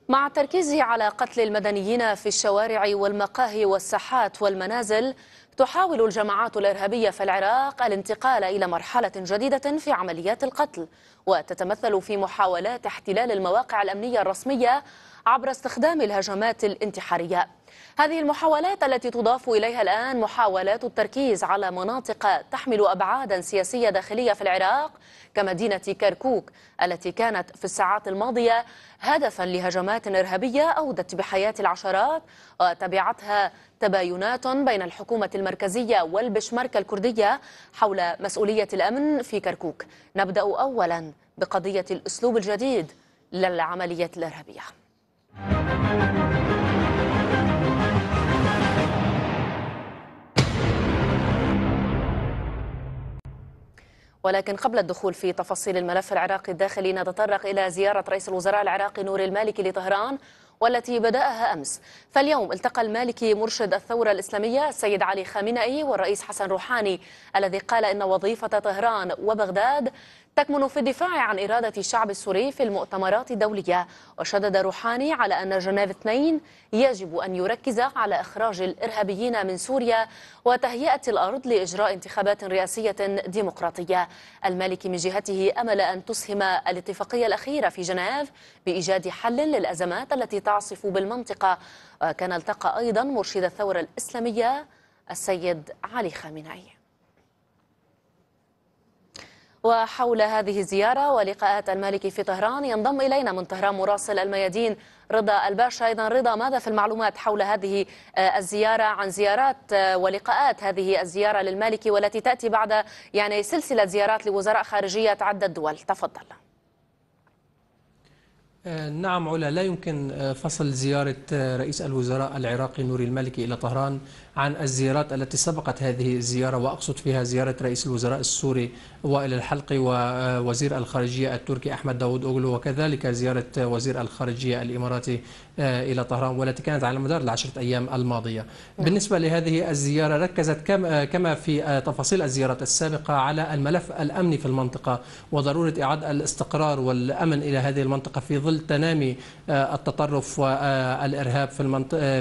مع التركيز على قتل المدنيين في الشوارع والمقاهي والساحات والمنازل تحاول الجماعات الإرهابية في العراق الانتقال إلى مرحلة جديدة في عمليات القتل وتتمثل في محاولات احتلال المواقع الأمنية الرسمية عبر استخدام الهجمات الانتحارية هذه المحاولات التي تضاف إليها الآن محاولات التركيز على مناطق تحمل أبعادا سياسية داخلية في العراق كمدينة كركوك التي كانت في الساعات الماضية هدفا لهجمات إرهابية أودت بحياة العشرات وتبعتها تباينات بين الحكومة المركزية والبشمركة الكردية حول مسؤولية الأمن في كركوك نبدأ أولا بقضية الأسلوب الجديد للعمليات الإرهابية ولكن قبل الدخول في تفاصيل الملف العراقي الداخلي نتطرق إلى زيارة رئيس الوزراء العراقي نور المالكي لطهران والتي بدأها أمس فاليوم التقى المالكي مرشد الثورة الإسلامية السيد علي خامنئي والرئيس حسن روحاني الذي قال إن وظيفة طهران وبغداد تكمن في الدفاع عن إرادة الشعب السوري في المؤتمرات الدولية وشدد روحاني على أن جنيف 2 يجب أن يركز على إخراج الإرهابيين من سوريا وتهيئة الأرض لإجراء انتخابات رئاسية ديمقراطية المالكي من جهته أمل أن تسهم الاتفاقية الأخيرة في جنيف بإيجاد حل للأزمات التي تعصف بالمنطقة وكان التقى أيضا مرشد الثورة الإسلامية السيد علي خامنئي وحول هذه الزيارة ولقاءات المالكي في طهران ينضم إلينا من طهران مراسل الميادين رضا الباشا أيضا رضا ماذا في المعلومات حول هذه آه، الزيارة عن زيارات آه، ولقاءات هذه الزيارة للمالكي والتي تأتي بعد يعني سلسلة زيارات لوزراء خارجية عدة دول تفضل آه، نعم علا لا يمكن فصل زيارة رئيس الوزراء العراقي نوري المالكي إلى طهران عن الزيارات التي سبقت هذه الزيارة وأقصد فيها زيارة رئيس الوزراء السوري وائل الحلقي ووزير الخارجية التركي أحمد داود أوغلو وكذلك زيارة وزير الخارجية الإماراتي آه، إلى طهران والتي كانت على مدار العشرة أيام الماضية نعم. بالنسبة لهذه الزيارة ركزت كما في آه، تفاصيل الزيارات السابقة على الملف الأمني في المنطقة وضرورة إعادة الاستقرار والأمن إلى هذه المنطقة في ظل تنامي آه، التطرف والإرهاب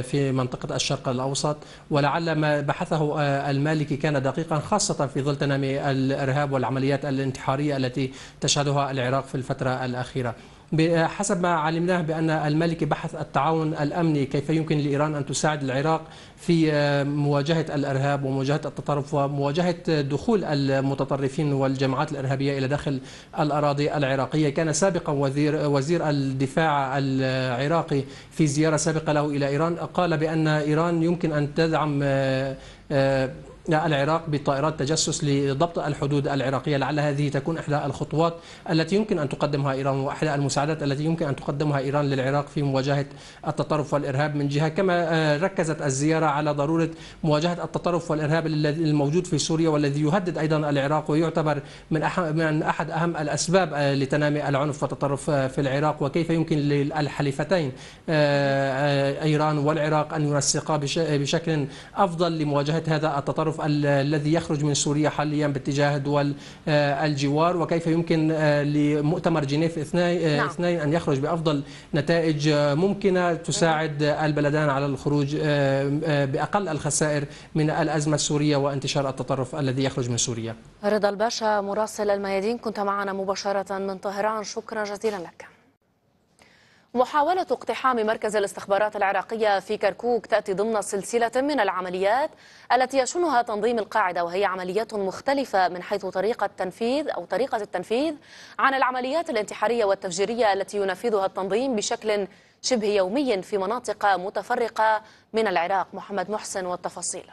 في منطقة الشرق الأوسط ولعل ما بحثه آه، المالكي كان دقيقا خاصة في ظل تنامي الإرهاب والعمليات الانتحارية التي تشهدها العراق في الفترة الأخيرة حسب ما علمناه بأن الملكي بحث التعاون الأمني كيف يمكن لإيران أن تساعد العراق في آه، مواجهة الإرهاب ومواجهة التطرف ومواجهة دخول المتطرفين والجماعات الإرهابية إلى داخل الأراضي العراقية كان سابقا وزير, وزير الدفاع العراقي في زيارة سابقة له إلى إيران قال بأن إيران يمكن أن تدعم آه، آه، العراق بطائرات تجسس لضبط الحدود العراقية لعل هذه تكون إحدى الخطوات التي يمكن أن تقدمها إيران وإحدى المساعدات التي يمكن أن تقدمها إيران للعراق في مواجهة التطرف والإرهاب من جهة كما آه، ركزت الزيارة على ضرورة مواجهة التطرف والإرهاب الموجود في سوريا والذي يهدد أيضا العراق ويعتبر من أحد أهم الأسباب آه، لتنامي العنف والتطرف آه، في العراق وكيف يمكن للحليفتين إيران والعراق أن ينسقا بشكل أفضل لمواجهة هذا التطرف الذي يخرج من سوريا حاليا باتجاه دول آه، الجوار وكيف يمكن آه، لمؤتمر جنيف اثنين, آه، نعم. اثنين أن يخرج بأفضل نتائج ممكنة تساعد البلدان على الخروج بأقل الخسائر من الأزمة السورية وانتشار التطرف الذي يخرج من سوريا رضا الباشا مراسل الميادين كنت معنا مباشرة من طهران شكرا جزيلا لك محاولة اقتحام مركز الاستخبارات العراقية في كركوك تأتي ضمن سلسلة من العمليات التي يشنها تنظيم القاعدة وهي عمليات مختلفة من حيث طريقة التنفيذ أو طريقة التنفيذ عن العمليات الانتحارية والتفجيرية التي ينفذها التنظيم بشكل شبه يومي في مناطق متفرقة من العراق محمد محسن والتفاصيل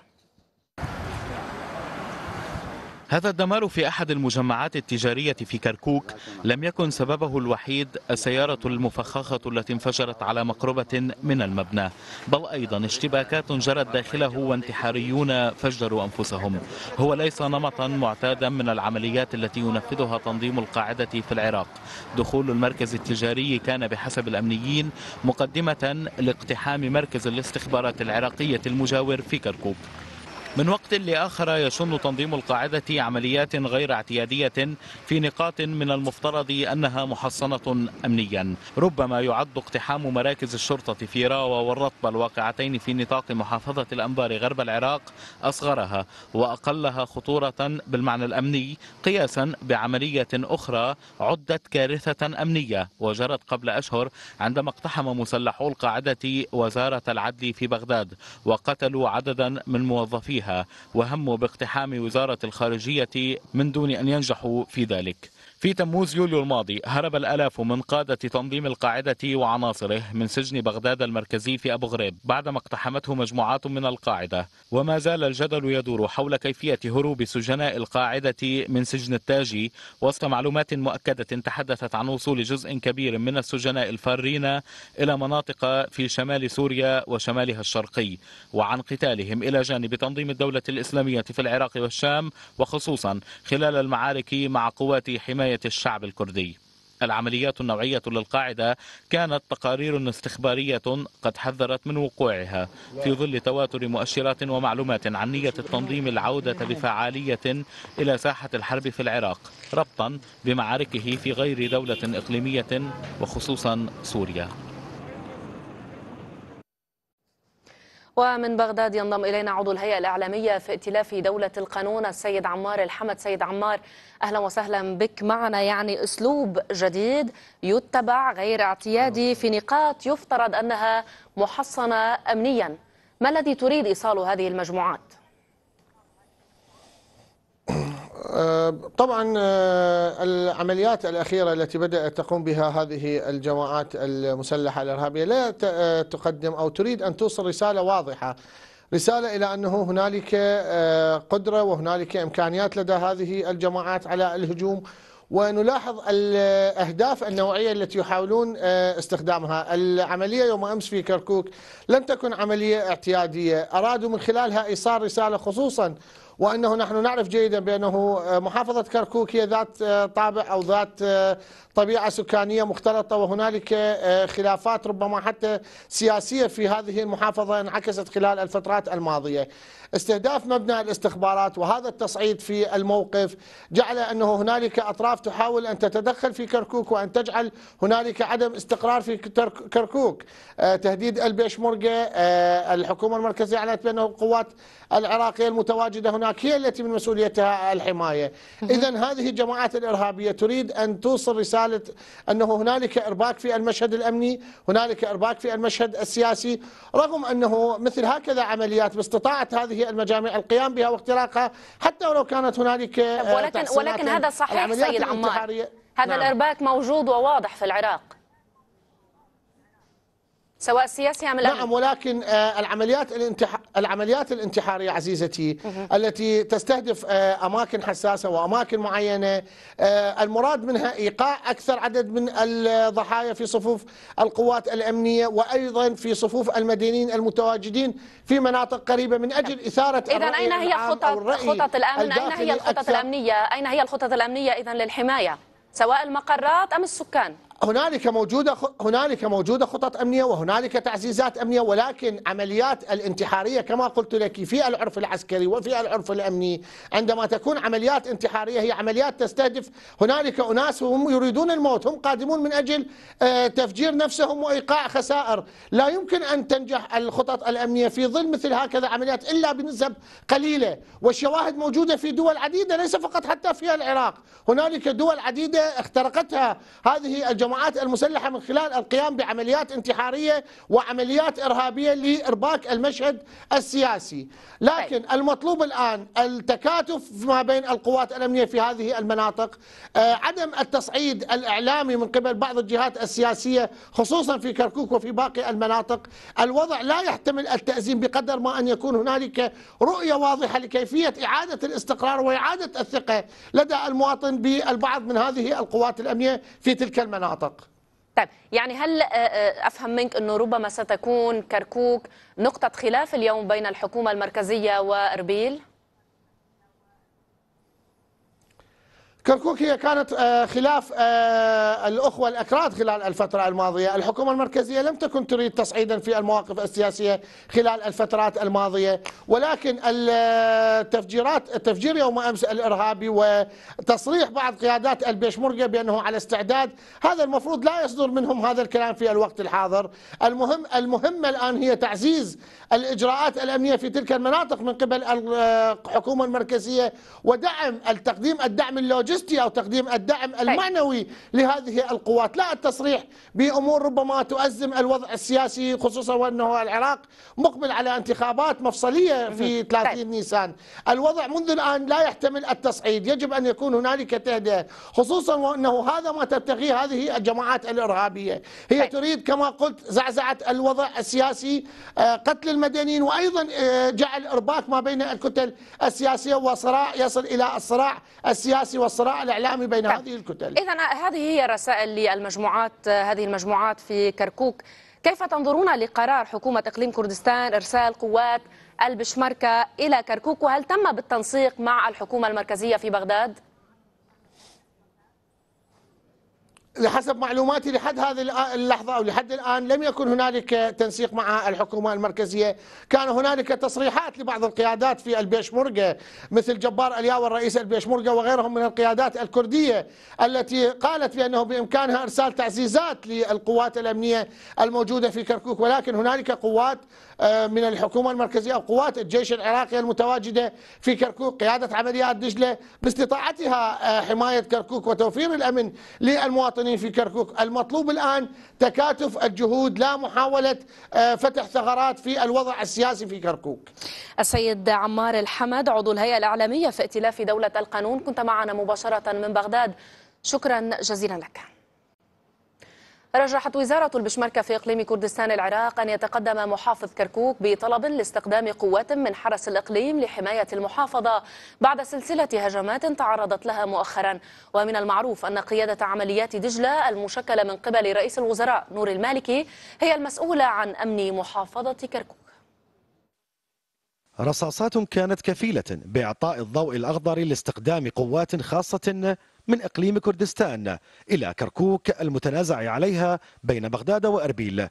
هذا الدمار في أحد المجمعات التجارية في كركوك لم يكن سببه الوحيد السيارة المفخخة التي انفجرت على مقربة من المبنى بل أيضا اشتباكات جرت داخله وانتحاريون فجروا أنفسهم هو ليس نمطا معتادا من العمليات التي ينفذها تنظيم القاعدة في العراق دخول المركز التجاري كان بحسب الأمنيين مقدمة لاقتحام مركز الاستخبارات العراقية المجاور في كركوك من وقت لآخر يشن تنظيم القاعدة عمليات غير اعتيادية في نقاط من المفترض أنها محصنة أمنيا ربما يعد اقتحام مراكز الشرطة في راوة والرطبة الواقعتين في نطاق محافظة الأنبار غرب العراق أصغرها وأقلها خطورة بالمعنى الأمني قياسا بعملية أخرى عدت كارثة أمنية وجرت قبل أشهر عندما اقتحم مسلحو القاعدة وزارة العدل في بغداد وقتلوا عددا من موظفيها فيها وهموا باقتحام وزارة الخارجية من دون أن ينجحوا في ذلك في تموز يوليو الماضي هرب الألاف من قادة تنظيم القاعدة وعناصره من سجن بغداد المركزي في أبو غريب بعدما اقتحمته مجموعات من القاعدة وما زال الجدل يدور حول كيفية هروب سجناء القاعدة من سجن التاجي وسط معلومات مؤكدة تحدثت عن وصول جزء كبير من السجناء الفارين إلى مناطق في شمال سوريا وشمالها الشرقي وعن قتالهم إلى جانب تنظيم الدولة الإسلامية في العراق والشام وخصوصا خلال المعارك مع قوات حماية حماية الشعب الكردي العمليات النوعية للقاعدة كانت تقارير استخبارية قد حذرت من وقوعها في ظل تواتر مؤشرات ومعلومات عن نية التنظيم العودة بفعالية إلى ساحة الحرب في العراق ربطا بمعاركه في غير دولة إقليمية وخصوصا سوريا ومن بغداد ينضم إلينا عضو الهيئة الإعلامية في ائتلاف دولة القانون السيد عمار الحمد سيد عمار أهلا وسهلا بك معنا يعني أسلوب جديد يتبع غير اعتيادي في نقاط يفترض أنها محصنة أمنيا ما الذي تريد إيصاله هذه المجموعات؟ آه، طبعا آه، العمليات الأخيرة التي بدأت تقوم بها هذه الجماعات المسلحة الإرهابية لا آه، تقدم أو تريد أن توصل رسالة واضحة رسالة إلى أنه هنالك قدرة وهنالك إمكانيات لدى هذه الجماعات على الهجوم ونلاحظ الأهداف النوعية التي يحاولون استخدامها العملية يوم أمس في كركوك لم تكن عملية اعتيادية أرادوا من خلالها إيصال رسالة خصوصاً وأنه نحن نعرف جيدا بأنه آه، محافظة كركوك هي ذات آه، طابع أو ذات آه، طبيعة سكانية مختلطة وهنالك خلافات ربما حتى سياسية في هذه المحافظة انعكست خلال الفترات الماضية استهداف مبنى الاستخبارات وهذا التصعيد في الموقف جعل أنه هنالك أطراف تحاول أن تتدخل في كركوك وأن تجعل هنالك عدم استقرار في كركوك آه، تهديد البيشمركة آه، الحكومة المركزية أعلنت بأنه القوات العراقية المتواجدة هناك هي التي من مسؤوليتها الحماية إذا هذه الجماعات الإرهابية تريد أن توصل رسالة أنه هنالك إرباك في المشهد الأمني هنالك إرباك في المشهد السياسي رغم أنه مثل هكذا عمليات باستطاعة هذه هذه المجامع القيام بها واختراقها حتى ولو كانت هنالك آه، ولكن ولكن هذا صحيح سيد عمار هذا نعم. الارباك موجود وواضح في العراق سواء سياسي ام الأمن. نعم ولكن آه، العمليات الانتحار العمليات الانتحاريه عزيزتي التي تستهدف آه، اماكن حساسه واماكن معينه آه، المراد منها ايقاع اكثر عدد من الضحايا في صفوف القوات الامنيه وايضا في صفوف المدنيين المتواجدين في مناطق قريبه من اجل نعم. اثاره اذا اين هي خطط خطط الامن اين هي الخطط الامنيه اين هي الخطط الامنيه اذا للحمايه سواء المقرات ام السكان هنالك موجوده هنالك موجوده خطط امنيه وهنالك تعزيزات امنيه ولكن عمليات الانتحاريه كما قلت لك في العرف العسكري وفي العرف الامني عندما تكون عمليات انتحاريه هي عمليات تستهدف هنالك اناس هم يريدون الموت هم قادمون من اجل آه، تفجير نفسهم وايقاع خسائر لا يمكن ان تنجح الخطط الامنيه في ظل مثل هكذا عمليات الا بنسب قليله والشواهد موجوده في دول عديده ليس فقط حتى في العراق هنالك دول عديده اخترقتها هذه الجو الجماعات المسلحة من خلال القيام بعمليات انتحارية وعمليات إرهابية لإرباك المشهد السياسي لكن طيب. المطلوب الآن التكاتف ما بين القوات الأمنية في هذه المناطق آه، عدم التصعيد الإعلامي من قبل بعض الجهات السياسية خصوصا في كركوك وفي باقي المناطق الوضع لا يحتمل التأزيم بقدر ما أن يكون هنالك رؤية واضحة لكيفية إعادة الاستقرار وإعادة الثقة لدى المواطن بالبعض من هذه القوات الأمنية في تلك المناطق المناطق طيب يعني هل آه، آه، افهم منك انه ربما ستكون كركوك نقطه خلاف اليوم بين الحكومه المركزيه واربيل كركوك هي كانت آه، خلاف آه، الأخوة الأكراد خلال الفترة الماضية الحكومة المركزية لم تكن تريد تصعيدا في المواقف السياسية خلال الفترات الماضية ولكن التفجيرات آه، التفجير يوم أمس الإرهابي وتصريح بعض قيادات البيشمركة بأنه على استعداد هذا المفروض لا يصدر منهم هذا الكلام في الوقت الحاضر المهم المهمة الآن هي تعزيز الإجراءات الأمنية في تلك المناطق من قبل الحكومة المركزية ودعم التقديم الدعم اللوجستي اللوجستي أو تقديم الدعم طيب. المعنوي لهذه القوات لا التصريح بأمور ربما تؤزم الوضع السياسي خصوصا وأنه العراق مقبل على انتخابات مفصلية في 30 طيب. نيسان الوضع منذ الآن لا يحتمل التصعيد يجب أن يكون هنالك تهدئة خصوصا وأنه هذا ما تبتغيه هذه الجماعات الإرهابية هي طيب. تريد كما قلت زعزعة الوضع السياسي آه، قتل المدنيين وأيضا آه، جعل إرباك ما بين الكتل السياسية وصراع يصل إلى الصراع السياسي والصراع الصراع الإعلامي بين طيب. هذه الكتل إذا هذه هي رسائل للمجموعات هذه المجموعات في كركوك كيف تنظرون لقرار حكومة إقليم كردستان إرسال قوات البشمركة إلى كركوك وهل تم بالتنسيق مع الحكومة المركزية في بغداد؟ لحسب معلوماتي لحد هذه اللحظة أو لحد الآن لم يكن هنالك تنسيق مع الحكومة المركزية كان هنالك تصريحات لبعض القيادات في البيشمركة مثل جبار الياو الرئيس البيشمركة وغيرهم من القيادات الكردية التي قالت بأنه بإمكانها إرسال تعزيزات للقوات الأمنية الموجودة في كركوك ولكن هنالك قوات آه، من الحكومة المركزية أو قوات الجيش العراقي المتواجدة في كركوك قيادة عمليات دجلة باستطاعتها آه، حماية كركوك وتوفير الأمن للمواطنين في كركوك المطلوب الآن تكاتف الجهود لا محاولة آه، فتح ثغرات في الوضع السياسي في كركوك السيد عمار الحمد عضو الهيئة الإعلامية في ائتلاف دولة القانون كنت معنا مباشرة من بغداد شكرا جزيلا لك رجحت وزارة البشمركة في إقليم كردستان العراق أن يتقدم محافظ كركوك بطلب لاستخدام قوات من حرس الإقليم لحماية المحافظة بعد سلسلة هجمات تعرضت لها مؤخرا ومن المعروف أن قيادة عمليات دجلة المشكلة من قبل رئيس الوزراء نور المالكي هي المسؤولة عن أمن محافظة كركوك رصاصات كانت كفيلة بإعطاء الضوء الأخضر لاستخدام قوات خاصة من إقليم كردستان إلى كركوك المتنازع عليها بين بغداد وأربيل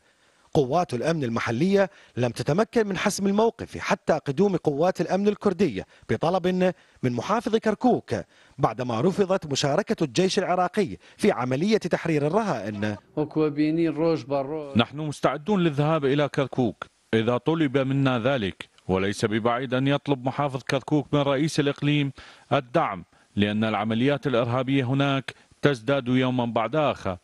قوات الأمن المحلية لم تتمكن من حسم الموقف حتى قدوم قوات الأمن الكردية بطلب من محافظ كركوك بعدما رفضت مشاركة الجيش العراقي في عملية تحرير الرهائن نحن مستعدون للذهاب إلى كركوك إذا طلب منا ذلك وليس ببعيد أن يطلب محافظ كركوك من رئيس الإقليم الدعم لأن العمليات الإرهابية هناك تزداد يوما بعد آخر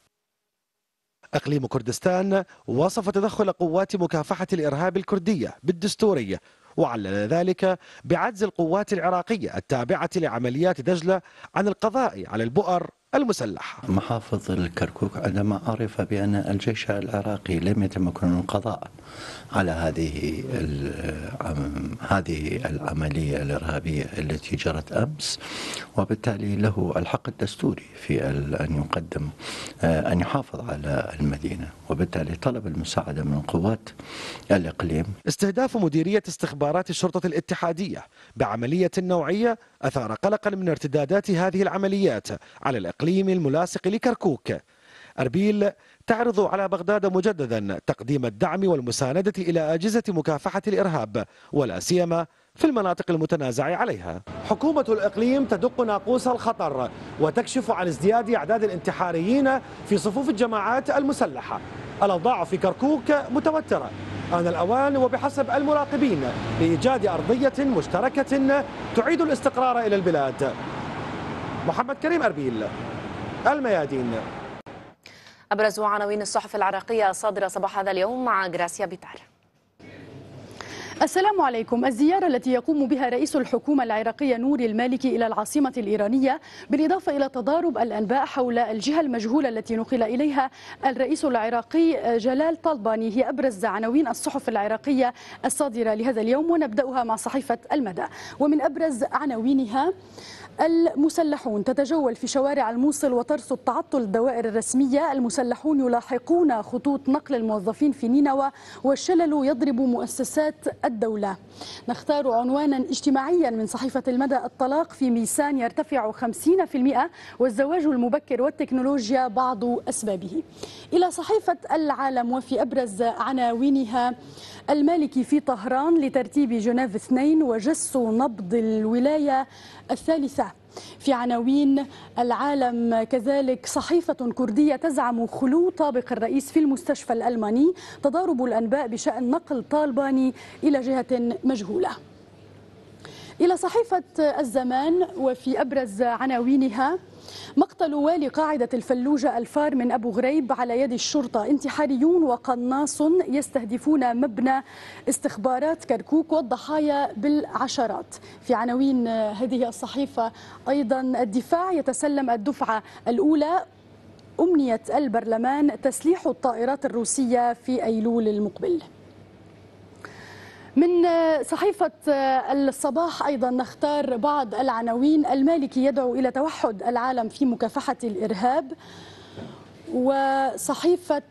أقليم كردستان وصف تدخل قوات مكافحة الإرهاب الكردية بالدستورية وعلل ذلك بعجز القوات العراقية التابعة لعمليات دجلة عن القضاء على البؤر المسلحة محافظ الكركوك عندما عرف بأن الجيش العراقي لم يتمكن من القضاء على هذه هذه العملية الإرهابية التي جرت أمس وبالتالي له الحق الدستوري في أن يقدم آه، أن يحافظ على المدينة وبالتالي طلب المساعدة من قوات الإقليم استهداف مديرية استخبارات الشرطة الاتحادية بعملية نوعية أثار قلقا من ارتدادات هذه العمليات على الإقليم الملاصق لكركوك أربيل تعرض على بغداد مجددا تقديم الدعم والمساندة إلى أجهزة مكافحة الإرهاب ولا سيما في المناطق المتنازع عليها حكومة الإقليم تدق ناقوس الخطر وتكشف عن ازدياد أعداد الانتحاريين في صفوف الجماعات المسلحة الأوضاع في كركوك متوترة آن الأوان وبحسب المراقبين لإيجاد أرضية مشتركة تعيد الاستقرار إلى البلاد محمد كريم أربيل الميادين أبرز عناوين الصحف العراقية الصادرة صباح هذا اليوم مع غراسيا بيتار السلام عليكم الزيارة التي يقوم بها رئيس الحكومة العراقية نوري المالكي إلى العاصمة الإيرانية بالإضافة إلى تضارب الأنباء حول الجهة المجهولة التي نقل إليها الرئيس العراقي جلال طالباني هي أبرز عناوين الصحف العراقية الصادرة لهذا اليوم ونبدأها مع صحيفة المدى ومن أبرز عناوينها المسلحون تتجول في شوارع الموصل وترصد تعطل الدوائر الرسمية المسلحون يلاحقون خطوط نقل الموظفين في نينوى والشلل يضرب مؤسسات الدولة نختار عنوانا اجتماعيا من صحيفة المدى الطلاق في ميسان يرتفع 50% والزواج المبكر والتكنولوجيا بعض أسبابه إلى صحيفة العالم وفي أبرز عناوينها المالكي في طهران لترتيب جنيف 2 وجس نبض الولاية الثالثة في عناوين العالم كذلك صحيفة كردية تزعم خلو طابق الرئيس في المستشفى الألماني تضارب الأنباء بشأن نقل طالباني إلى جهة مجهولة إلى صحيفة الزمان وفي أبرز عناوينها مقتل والي قاعدة الفلوجة الفار من أبو غريب على يد الشرطة انتحاريون وقناص يستهدفون مبنى استخبارات كركوك والضحايا بالعشرات في عناوين هذه الصحيفة أيضا الدفاع يتسلم الدفعة الأولى أمنية البرلمان تسليح الطائرات الروسية في أيلول المقبل من صحيفة الصباح أيضا نختار بعض العناوين المالكي يدعو إلى توحد العالم في مكافحة الإرهاب وصحيفة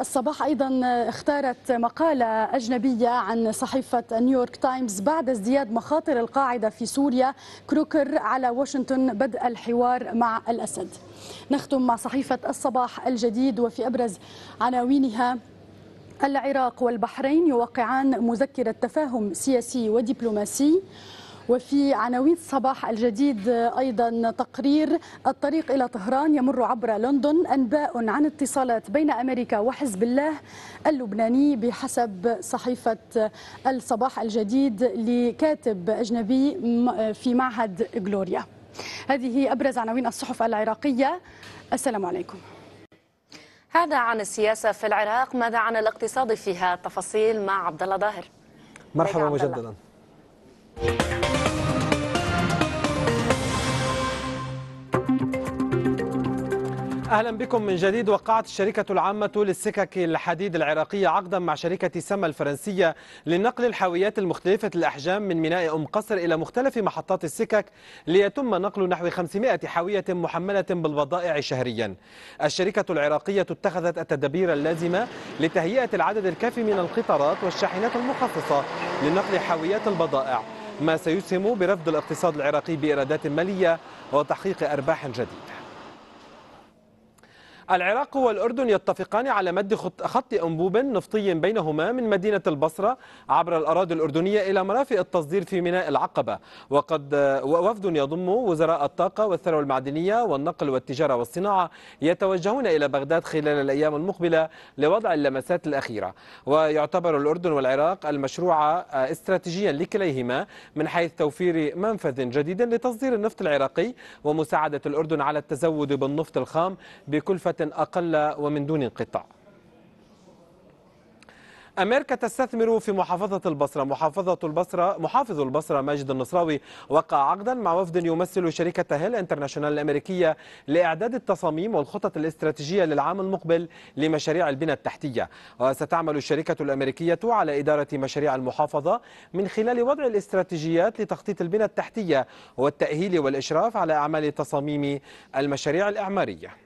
الصباح أيضا اختارت مقالة أجنبية عن صحيفة نيويورك تايمز بعد ازدياد مخاطر القاعدة في سوريا كروكر على واشنطن بدء الحوار مع الأسد نختم مع صحيفة الصباح الجديد وفي أبرز عناوينها العراق والبحرين يوقعان مذكرة تفاهم سياسي ودبلوماسي وفي عناوين الصباح الجديد أيضا تقرير الطريق إلى طهران يمر عبر لندن أنباء عن اتصالات بين أمريكا وحزب الله اللبناني بحسب صحيفة الصباح الجديد لكاتب أجنبي في معهد جلوريا هذه أبرز عناوين الصحف العراقية السلام عليكم هذا عن السياسة في العراق ماذا عن الاقتصاد فيها تفاصيل مع عبد الله ظاهر مرحبا مجددا أهلا بكم من جديد وقعت الشركة العامة للسكك الحديد العراقية عقدا مع شركة سما الفرنسية لنقل الحاويات المختلفة الأحجام من ميناء أم قصر إلى مختلف محطات السكك ليتم نقل نحو 500 حاوية محملة بالبضائع شهريا الشركة العراقية اتخذت التدابير اللازمة لتهيئة العدد الكافي من القطارات والشاحنات المخصصة لنقل حاويات البضائع ما سيسهم برفض الاقتصاد العراقي بإيرادات مالية وتحقيق أرباح جديدة العراق والأردن يتفقان على مد خط أنبوب نفطي بينهما من مدينة البصرة عبر الأراضي الأردنية إلى مرافق التصدير في ميناء العقبة وقد وفد يضم وزراء الطاقة والثروة المعدنية والنقل والتجارة والصناعة يتوجهون إلى بغداد خلال الأيام المقبلة لوضع اللمسات الأخيرة ويعتبر الأردن والعراق المشروع آه، استراتيجيا لكليهما من حيث توفير منفذ جديد لتصدير النفط العراقي ومساعدة الأردن على التزود بالنفط الخام بكلفة أقل ومن دون انقطاع أمريكا تستثمر في محافظة البصرة محافظة البصرة محافظ البصرة ماجد النصراوي وقع عقدا مع وفد يمثل شركة هيل انترناشونال الأمريكية لإعداد التصاميم والخطط الاستراتيجية للعام المقبل لمشاريع البنى التحتية وستعمل الشركة الأمريكية على إدارة مشاريع المحافظة من خلال وضع الاستراتيجيات لتخطيط البنى التحتية والتأهيل والإشراف على أعمال تصاميم المشاريع الإعمارية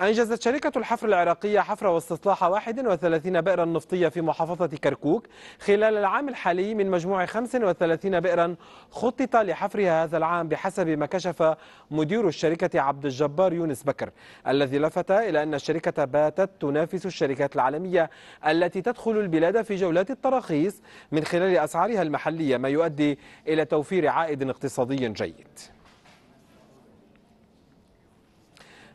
أنجزت شركة الحفر العراقية حفر واستصلاح 31 بئرا نفطية في محافظة كركوك خلال العام الحالي من مجموع 35 بئرا خطط لحفرها هذا العام بحسب ما كشف مدير الشركة عبد الجبار يونس بكر الذي لفت إلى أن الشركة باتت تنافس الشركات العالمية التي تدخل البلاد في جولات التراخيص من خلال أسعارها المحلية ما يؤدي إلى توفير عائد اقتصادي جيد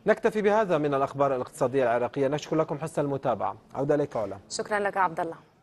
نكتفي بهذا من الأخبار الاقتصادية العراقية نشكر لكم حسن المتابعة عودة لك علا شكرا لك عبد الله